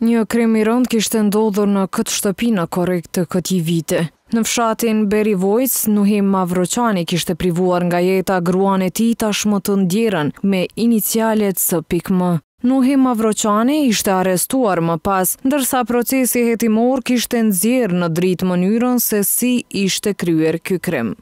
Një krim i rëndë kishtë ndodhur në këtë shtëpi në të këti vite. Në fshatin Beri Vojc, Nuhim Mavroçani kishtë privuar nga jeta gruan e ti tashmë të ndjerën me inicialet së pikmë. Nuhim Mavroçani ishte arestuar më pas, ndërsa procesi jetimor kishtë ndzirë në dritë mënyrën se si ishte kryer kë krim.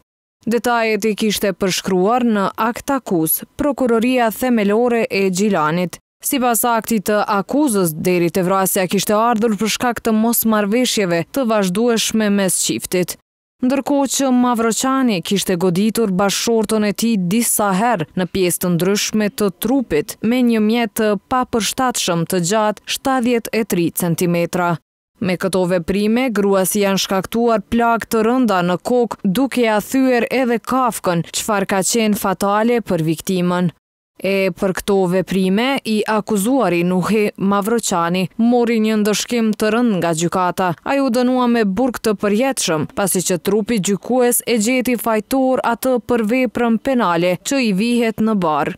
Detajet i kishte përshkruar në akt akus, Prokuroria Themelore e Gjilanit. Si pas aktit të akuzës, deri të vrasja kishte ardhur për shkak të mos marveshjeve të vazhdueshme mes qiftit. Ndërko që Mavroçani kishte goditur bashkortën e ti disa herë në pjesë të ndryshme të trupit me një mjetë pa përshtatëshëm të gjatë 73 cm. Me këto veprime, gruas janë shkaktuar plak të rënda në kokë duke a thyër edhe kafkën, qëfar ka qenë fatale për viktimën e për këto veprime i akuzuari Nuhi Mavroçani mori një ndëshkim të rënd nga gjykata. A ju dënua me burk të përjetëshëm, pasi që trupi gjykues e gjeti fajtor atë për veprën penale që i vihet në barë.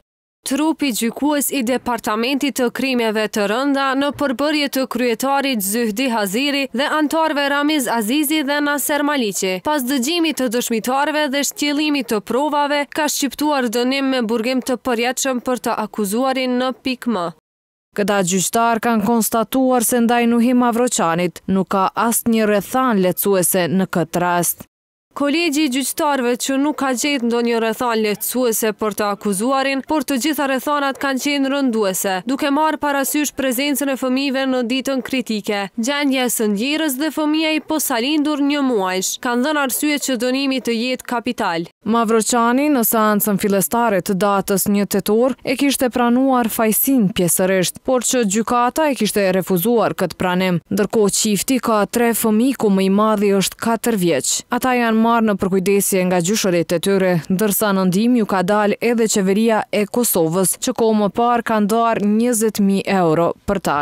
Trupi gjykuës i Departamentit të krimeve të rënda në përbërje të kryetarit Zyhdi Haziri dhe antarve Ramiz Azizi dhe Naser Maliqe. Pas dëgjimit të dëshmitarve dhe shtjelimi të provave, ka shqiptuar dënim me burgim të përjeqëm për të akuzuarin në pikma. Këta gjyqtar kanë konstatuar se ndaj nuhim Avroqanit nuk ka asë një rethan lecuese në këtë rast. Kolegji gjyqtarve që nuk ka gjetë ndo një rëthan lehtësuese për të akuzuarin, por të gjitha rëthanat kanë qenë rënduese, duke marë parasysh prezencën e fëmive në ditën kritike. Gjendje së ndjerës dhe fëmija i posalindur një muajsh, kanë dhënë arsye që dënimi të jetë kapital. Mavroçani në seancën filestare të datës një tëtor e kishte pranuar fajsin pjesërisht, por që gjykata e kishte refuzuar këtë pranim. Ndërko qifti ka tre fëmi ku më i madhi është 4 Ata janë marë në përkujdesje nga gjyshërit e tyre, dërsa nëndim ju ka dal edhe qeveria e Kosovës, që ko më par ka ndar 20.000 euro për ta.